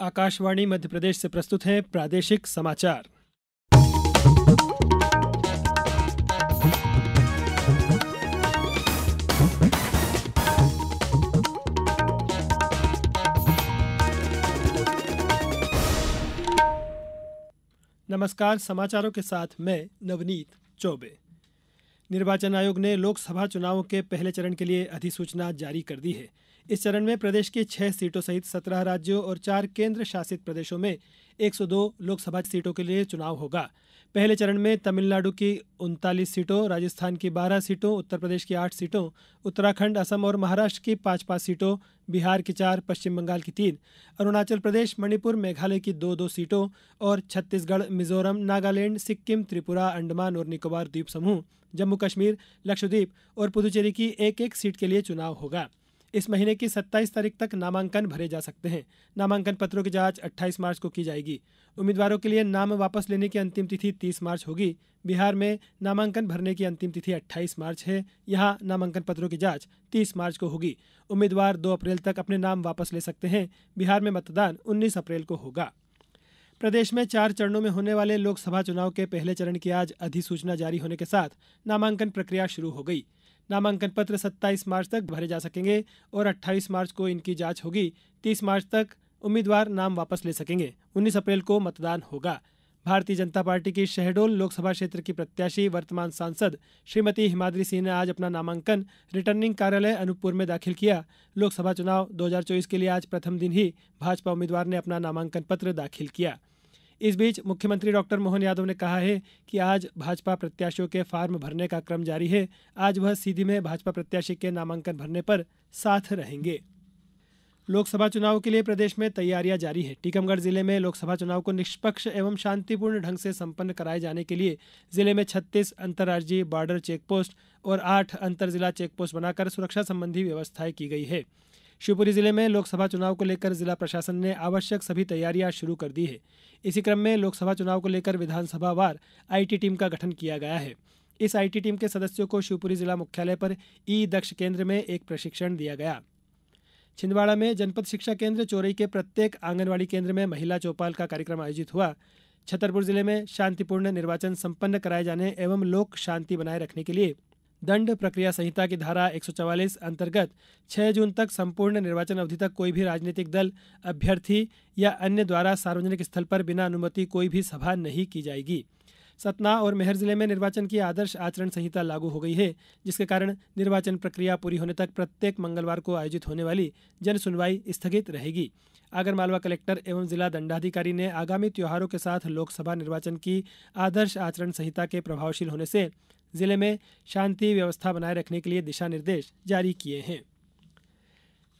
आकाशवाणी मध्य प्रदेश से प्रस्तुत है प्रादेशिक समाचार नमस्कार समाचारों के साथ मैं नवनीत चौबे निर्वाचन आयोग ने लोकसभा चुनाव के पहले चरण के लिए अधिसूचना जारी कर दी है इस चरण में प्रदेश की छह सीटों सहित सत्रह राज्यों और चार केंद्र शासित प्रदेशों में 102 लोकसभा सीटों के लिए चुनाव होगा पहले चरण में तमिलनाडु की उनतालीस सीटों राजस्थान की बारह सीटों उत्तर प्रदेश की आठ सीटों उत्तराखंड असम और महाराष्ट्र की पांच पांच सीटों बिहार की चार पश्चिम बंगाल की तीन अरुणाचल प्रदेश मणिपुर मेघालय की दो दो सीटों और छत्तीसगढ़ मिजोरम नागालैंड सिक्किम त्रिपुरा अंडमान और निकोबार द्वीप समूह जम्मू कश्मीर लक्षद्वीप और पुदुचेरी की एक एक सीट के लिए चुनाव होगा इस महीने की 27 तारीख तक नामांकन भरे जा सकते हैं नामांकन पत्रों की जांच 28 मार्च को की जाएगी उम्मीदवारों के लिए नाम वापस लेने की अंतिम तिथि 30 मार्च होगी बिहार में नामांकन भरने की अंतिम तिथि 28 मार्च है यहां नामांकन पत्रों की जांच 30 मार्च को होगी उम्मीदवार 2 अप्रैल तक अपने नाम वापस ले सकते हैं बिहार में मतदान उन्नीस अप्रैल को होगा प्रदेश में चार चरणों में होने वाले लोकसभा चुनाव के पहले चरण की आज अधिसूचना जारी होने के साथ नामांकन प्रक्रिया शुरू हो गई नामांकन पत्र 27 मार्च तक भरे जा सकेंगे और 28 मार्च को इनकी जांच होगी 30 मार्च तक उम्मीदवार नाम वापस ले सकेंगे 19 अप्रैल को मतदान होगा भारतीय जनता पार्टी की शहडोल लोकसभा क्षेत्र की प्रत्याशी वर्तमान सांसद श्रीमती हिमाद्री सिंह ने आज अपना नामांकन रिटर्निंग कार्यालय अनूपपुर में दाखिल किया लोकसभा चुनाव 2024 के लिए आज प्रथम दिन ही भाजपा उम्मीदवार ने अपना नामांकन पत्र दाखिल किया इस बीच मुख्यमंत्री डॉक्टर मोहन यादव ने कहा है कि आज भाजपा प्रत्याशियों के फार्म भरने का क्रम जारी है आज वह सीधी में भाजपा प्रत्याशी के नामांकन भरने पर साथ रहेंगे लोकसभा चुनाव के लिए प्रदेश में तैयारियां जारी है टीकमगढ़ जिले में लोकसभा चुनाव को निष्पक्ष एवं शांतिपूर्ण ढंग से संपन्न कराए जाने के लिए जिले में 36 अंतर्राज्यीय बॉर्डर चेकपोस्ट और 8 जिला चेकपोस्ट बनाकर सुरक्षा संबंधी व्यवस्थाएं की गई है शिवपुरी जिले में लोकसभा चुनाव को लेकर जिला प्रशासन ने आवश्यक सभी तैयारियां शुरू कर दी है इसी क्रम में लोकसभा चुनाव को लेकर विधानसभावार आईटी टीम का गठन किया गया है इस आईटी टीम के सदस्यों को शिवपुरी जिला मुख्यालय पर ई दक्ष केंद्र में एक प्रशिक्षण दिया गया छिंदवाड़ा में जनपद शिक्षा केंद्र चोरई के प्रत्येक आंगनबाड़ी केंद्र में महिला चौपाल का कार्यक्रम आयोजित हुआ छतरपुर जिले में शांतिपूर्ण निर्वाचन संपन्न कराए जाने एवं लोक शांति बनाए रखने के लिए दंड प्रक्रिया संहिता की धारा 144 अंतर्गत 6 जून तक संपूर्ण निर्वाचन अवधि तक कोई भी राजनीतिक दल अभ्यर्थी या अन्य द्वारा सार्वजनिक स्थल पर बिना अनुमति कोई भी सभा नहीं की जाएगी सतना और मेहर जिले में निर्वाचन की आदर्श आचरण संहिता लागू हो गई है जिसके कारण निर्वाचन प्रक्रिया पूरी होने तक प्रत्येक मंगलवार को आयोजित होने वाली जन सुनवाई स्थगित रहेगी आगरमालवा कलेक्टर एवं जिला दंडाधिकारी ने आगामी त्योहारों के साथ लोकसभा निर्वाचन की आदर्श आचरण संहिता के प्रभावशील होने से जिले में शांति व्यवस्था बनाए रखने के लिए दिशा निर्देश जारी किए हैं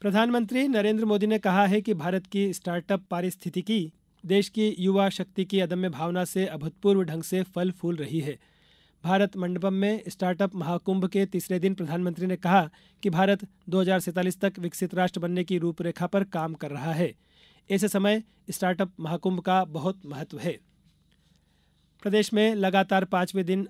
प्रधानमंत्री नरेंद्र मोदी ने कहा है कि भारत की स्टार्टअप पारिस्थितिकी देश की युवा शक्ति की अदम्य भावना से अभूतपूर्व ढंग से फल फूल रही है भारत मंडपम में स्टार्टअप महाकुंभ के तीसरे दिन प्रधानमंत्री ने कहा कि भारत दो तक विकसित राष्ट्र बनने की रूपरेखा पर काम कर रहा है ऐसे समय स्टार्टअप महाकुंभ का बहुत महत्व है प्रदेश में लगातार पांचवें दिन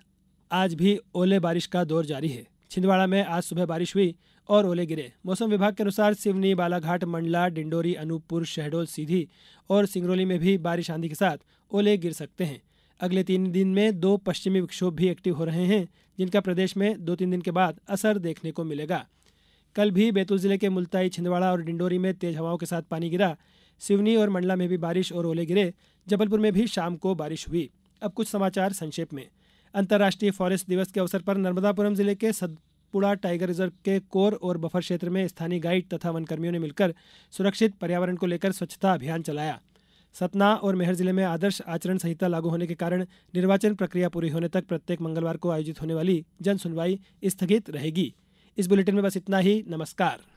आज भी ओले बारिश का दौर जारी है छिंदवाड़ा में आज सुबह बारिश हुई और ओले गिरे मौसम विभाग के अनुसार सिवनी बालाघाट मंडला डिंडोरी अनूपपुर शहडोल सीधी और सिंगरौली में भी बारिश आंधी के साथ ओले गिर सकते हैं अगले तीन दिन में दो पश्चिमी विक्षोभ भी एक्टिव हो रहे हैं जिनका प्रदेश में दो तीन दिन के बाद असर देखने को मिलेगा कल भी बैतूल जिले के मुल्ताई छिंदवाड़ा और डिंडोरी में तेज हवाओं के साथ पानी गिरा सिवनी और मंडला में भी बारिश और ओले गिरे जबलपुर में भी शाम को बारिश हुई अब कुछ समाचार संक्षेप में अंतर्राष्ट्रीय फॉरेस्ट दिवस के अवसर पर नर्मदापुरम जिले के पुड़ा टाइगर रिजर्व के कोर और बफर क्षेत्र में स्थानीय गाइड तथा वनकर्मियों ने मिलकर सुरक्षित पर्यावरण को लेकर स्वच्छता अभियान चलाया सतना और मेहर जिले में आदर्श आचरण संहिता लागू होने के कारण निर्वाचन प्रक्रिया पूरी होने तक प्रत्येक मंगलवार को आयोजित होने वाली जनसुनवाई स्थगित रहेगी इस बुलेटिन में बस इतना ही नमस्कार